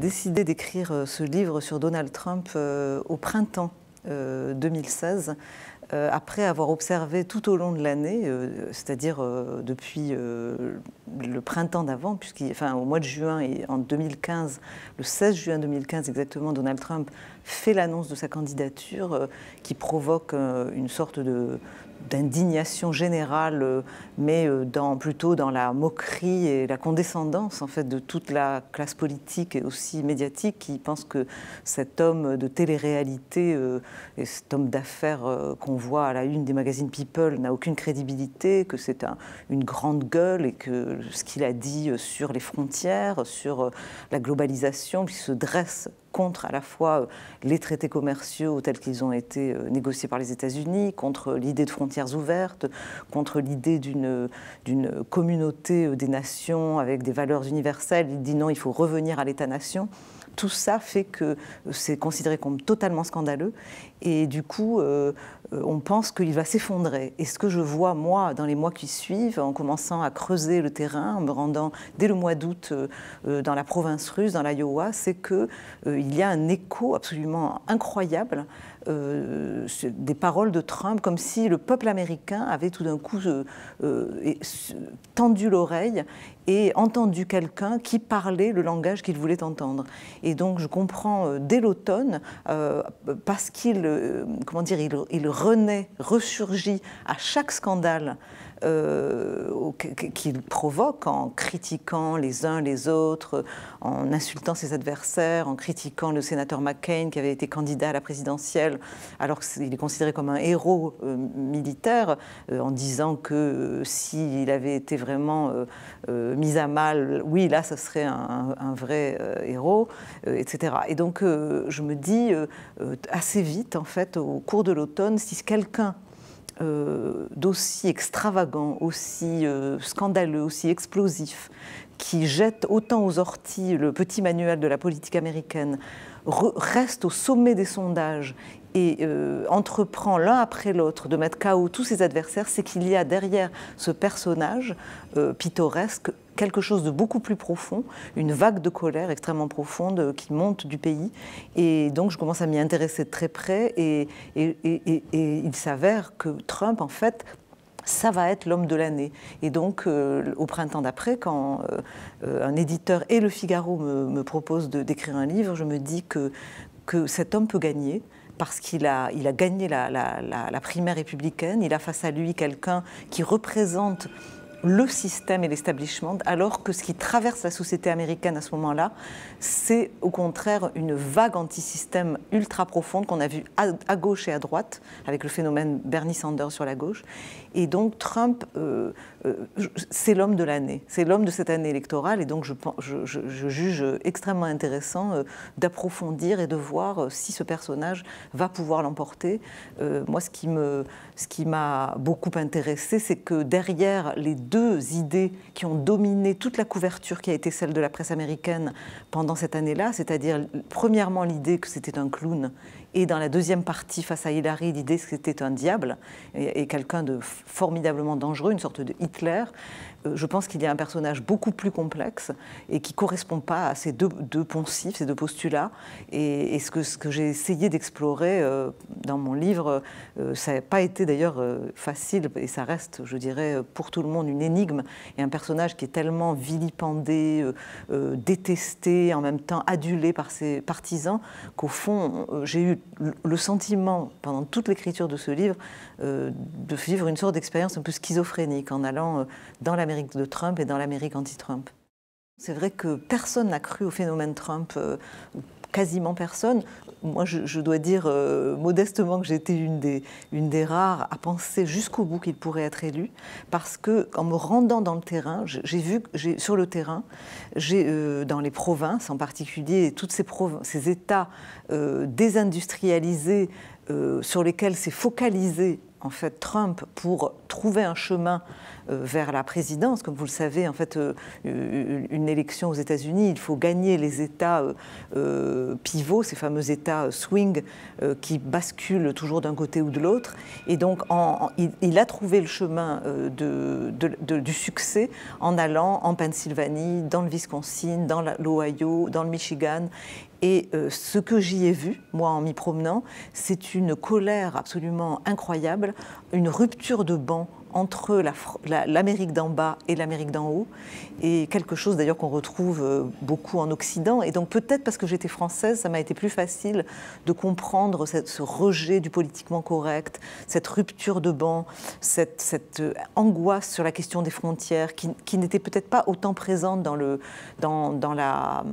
décidé d'écrire euh, ce livre sur Donald Trump euh, au printemps 2016 euh, après avoir observé tout au long de l'année, c'est-à-dire depuis le printemps d'avant, enfin, au mois de juin et en 2015, le 16 juin 2015 exactement, Donald Trump fait l'annonce de sa candidature qui provoque une sorte de, d'indignation générale, euh, mais euh, dans, plutôt dans la moquerie et la condescendance en fait de toute la classe politique et aussi médiatique qui pense que cet homme de télé-réalité euh, et cet homme d'affaires qu'on voit à la une des magazines People n'a aucune crédibilité, que c'est une grande gueule et que ce qu'il a dit sur les frontières, sur la globalisation, il se dresse contre à la fois euh, les traités commerciaux tels qu'ils ont été euh, négociés par les États-Unis, contre euh, l'idée de frontières ouvertes, contre l'idée d'une communauté des nations avec des valeurs universelles. Il dit non, il faut revenir à l'État-nation. Tout ça fait que euh, c'est considéré comme totalement scandaleux et du coup, euh, euh, on pense qu'il va s'effondrer. Et ce que je vois, moi, dans les mois qui suivent, en commençant à creuser le terrain, en me rendant dès le mois d'août dans la province russe, dans l'Iowa, c'est qu'il y a un écho absolument incroyable euh, des paroles de Trump, comme si le peuple américain avait tout d'un coup euh, euh, tendu l'oreille et entendu quelqu'un qui parlait le langage qu'il voulait entendre. Et donc je comprends dès l'automne, parce qu'il comment dire, il renaît, ressurgit à chaque scandale euh, qu'il provoque en critiquant les uns les autres, en insultant ses adversaires, en critiquant le sénateur McCain qui avait été candidat à la présidentielle alors qu'il est considéré comme un héros euh, militaire, euh, en disant que s'il avait été vraiment mis à mal, oui, là, ça serait un vrai héros, etc. Et donc, je me dis, assez vite, en fait, au cours de l'automne, si quelqu'un euh, d'aussi extravagant, aussi euh, scandaleux, aussi explosif, qui jette autant aux orties le petit manuel de la politique américaine, reste au sommet des sondages et euh, entreprend l'un après l'autre de mettre KO tous ses adversaires, c'est qu'il y a derrière ce personnage pittoresque quelque chose de beaucoup plus profond, une vague de colère extrêmement profonde qui monte du pays. Et donc je commence à m'y intéresser de très près et, et, il s'avère que Trump, en fait, ça va être l'homme de l'année. Et donc, euh, au printemps d'après, quand euh, euh, un éditeur et le Figaro me, proposent d'écrire un livre, je me dis que, que cet homme peut gagner parce qu'il a, il a gagné la, la, la, primaire républicaine, il a face à lui quelqu'un qui représente le système et l'establishment, alors que ce qui traverse la société américaine à ce moment-là, c'est au contraire une vague anti-système ultra profonde qu'on a vue à, gauche et à droite, avec le phénomène Bernie Sanders sur la gauche. Et donc Trump, euh, euh, c'est l'homme de l'année, c'est l'homme de cette année électorale, et donc je, je, je juge extrêmement intéressant euh, d'approfondir et de voir si ce personnage va pouvoir l'emporter. moi, ce qui m'a beaucoup intéressé, c'est que derrière les deux idées qui ont dominé toute la couverture qui a été celle de la presse américaine pendant cette année-là, c'est-à-dire premièrement l'idée que c'était un clown et dans la deuxième partie, face à Hillary, l'idée que c'était un diable et, quelqu'un de formidablement dangereux, une sorte de Hitler. Euh, je pense qu'il y a un personnage beaucoup plus complexe et qui ne correspond pas à ces deux, deux poncifs, ces deux postulats. Et, ce que, ce que j'ai essayé d'explorer euh, dans mon livre, euh, ça n'a pas été d'ailleurs facile et ça reste, je dirais, pour tout le monde une énigme et un personnage qui est tellement vilipendé, détesté, en même temps adulé par ses partisans, qu'au fond, j'ai eu le sentiment, pendant toute l'écriture de ce livre, euh, de vivre une sorte d'expérience un peu schizophrénique en allant euh, dans l'Amérique de Trump et dans l'Amérique anti-Trump. C'est vrai que personne n'a cru au phénomène Trump, euh, quasiment personne. Moi, je, dois dire euh, modestement que j'étais une des, une des rares à penser jusqu'au bout qu'il pourrait être élu, parce que me rendant dans le terrain, j'ai vu sur le terrain, euh, dans les provinces en particulier, toutes ces, ces États désindustrialisés sur lesquels s'est focalisé en fait Trump pour trouver un chemin euh, vers la présidence. Comme vous le savez, en fait, euh, une élection aux États-Unis, il faut gagner les États euh, pivots, ces fameux États swing qui basculent toujours d'un côté ou de l'autre. Et donc, il, a trouvé le chemin du succès en allant en Pennsylvanie, dans le Wisconsin, dans l'Ohio, dans le Michigan. Et ce que j'y ai vu, moi, en m'y promenant, c'est une colère absolument incroyable, une rupture de banc entre l'Amérique d'en bas et l'Amérique d'en haut, et quelque chose d'ailleurs qu'on retrouve euh, beaucoup en Occident. Et donc peut-être parce que j'étais française, ça m'a été plus facile de comprendre ce rejet du politiquement correct, cette rupture de banc, cette, cette euh, angoisse sur la question des frontières qui, n'était peut-être pas autant présente dans le, dans, la,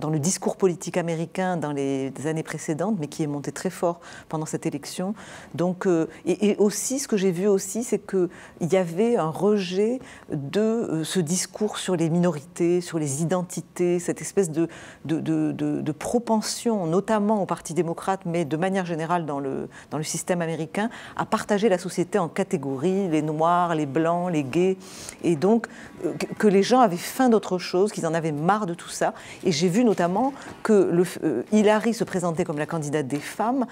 dans le discours politique américain dans les, années précédentes, mais qui est montée très fort pendant cette élection. Donc, euh, et aussi, ce que j'ai vu aussi, c'est que il y avait un rejet de euh, ce discours sur les minorités, sur les identités, cette espèce de, de, propension, notamment au Parti démocrate, mais de manière générale dans le, dans le système américain, à partager la société en catégories, les noirs, les blancs, les gays, et donc euh, que les gens avaient faim d'autre chose, qu'ils en avaient marre de tout ça. Et j'ai vu notamment que euh, Hillary se présentait comme la candidate des femmes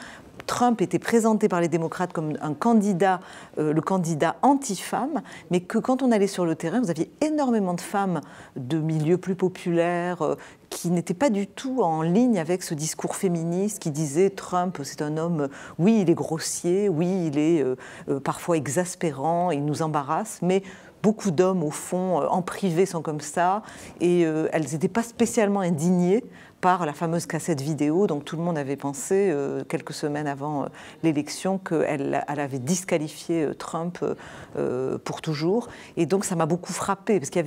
Trump était présenté par les démocrates comme un candidat, euh, le candidat anti-femme, mais que quand on allait sur le terrain, vous aviez énormément de femmes de milieux plus populaires euh, qui n'étaient pas du tout en ligne avec ce discours féministe qui disait Trump, c'est un homme, oui, il est grossier, oui, il est euh, parfois exaspérant, il nous embarrasse, mais beaucoup d'hommes, au fond, euh, en privé, sont comme ça, et euh, elles n'étaient pas spécialement indignées par la fameuse cassette vidéo. Donc tout le monde avait pensé, euh, quelques semaines avant l'élection, qu'elle avait disqualifié Trump pour toujours. Et donc ça m'a beaucoup frappé, parce qu'il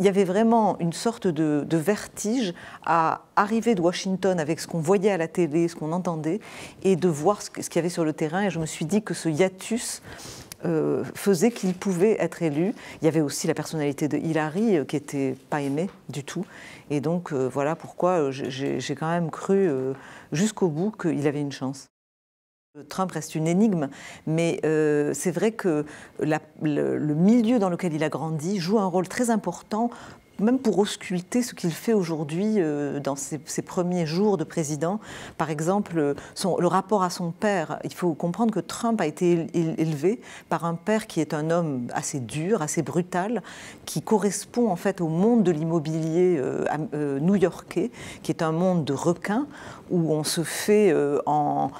y avait, vraiment une sorte de, vertige à arriver de Washington avec ce qu'on voyait à la télé, ce qu'on entendait, et de voir ce qu'il y avait sur le terrain. Et je me suis dit que ce hiatus euh, faisait qu'il pouvait être élu. Il y avait aussi la personnalité de Hillary euh, qui n'était pas aimée du tout. Et donc euh, voilà pourquoi j'ai quand même cru jusqu'au bout qu'il avait une chance. Trump reste une énigme, mais c'est vrai que le, milieu dans lequel il a grandi joue un rôle très important même pour ausculter ce qu'il fait aujourd'hui euh, dans ses, premiers jours de président. Par exemple, le rapport à son père. Il faut comprendre que Trump a été élevé par un père qui est un homme assez dur, assez brutal, qui correspond en fait au monde de l'immobilier euh, euh, new-yorkais, qui est un monde de requins où on se fait en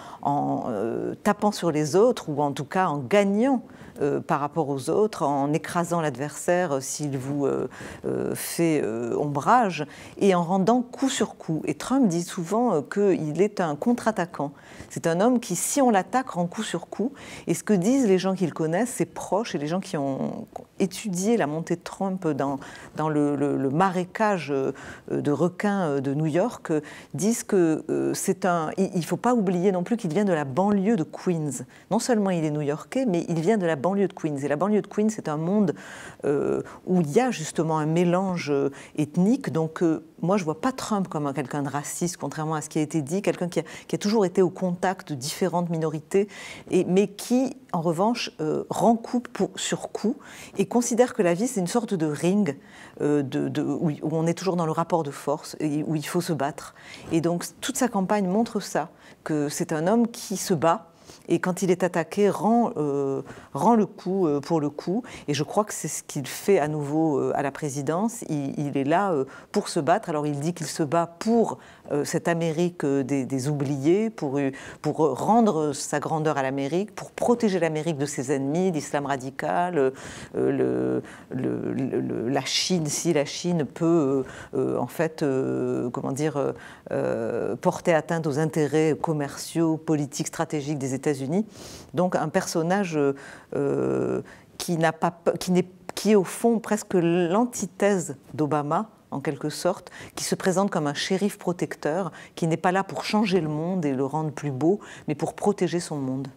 tapant sur les autres ou en tout cas en gagnant euh, par rapport aux autres, en écrasant l'adversaire euh, s'il vous euh, fait ombrage, et en rendant coup sur coup. Et Trump dit souvent qu'il est un contre-attaquant. C'est un homme qui, si on l'attaque, rend coup sur coup. Et ce que disent les gens qu'il connaissent, ses proches et les gens qui ont étudié la montée de Trump dans, dans le, le marécage de requins de New York, disent que c'est un... Il ne faut pas oublier non plus qu'il vient de la banlieue de Queens. Non seulement il est new-yorkais, mais il vient de la banlieue de Queens. Et la banlieue de Queens, c'est un monde euh, où il y a justement un mélange euh, ethnique. Donc, euh, moi, je ne vois pas Trump comme quelqu'un de raciste, contrairement à ce qui a été dit, quelqu'un qui, a, toujours été au contact de différentes minorités, et, mais qui, en revanche, rend coup pour, sur coup et considère que la vie, c'est une sorte de ring de, où, où, on est toujours dans le rapport de force et où il faut se battre. Et donc, toute sa campagne montre ça, que c'est un homme qui se bat et quand il est attaqué, rend, euh, rend le coup euh, pour le coup. Et je crois que c'est ce qu'il fait à nouveau euh, à la présidence. Il, est là pour se battre. Alors il dit qu'il se bat pour cette Amérique des, oubliés, pour, pour rendre sa grandeur à l'Amérique, pour protéger l'Amérique de ses ennemis, l'islam radical, le, la Chine, si la Chine peut en fait, comment dire, porter atteinte aux intérêts commerciaux, politiques, stratégiques des États États-Unis. Donc un personnage euh, euh, qui n'est qui est au fond presque l'antithèse d'Obama en quelque sorte, qui se présente comme un shérif protecteur, qui n'est pas là pour changer le monde et le rendre plus beau, mais pour protéger son monde.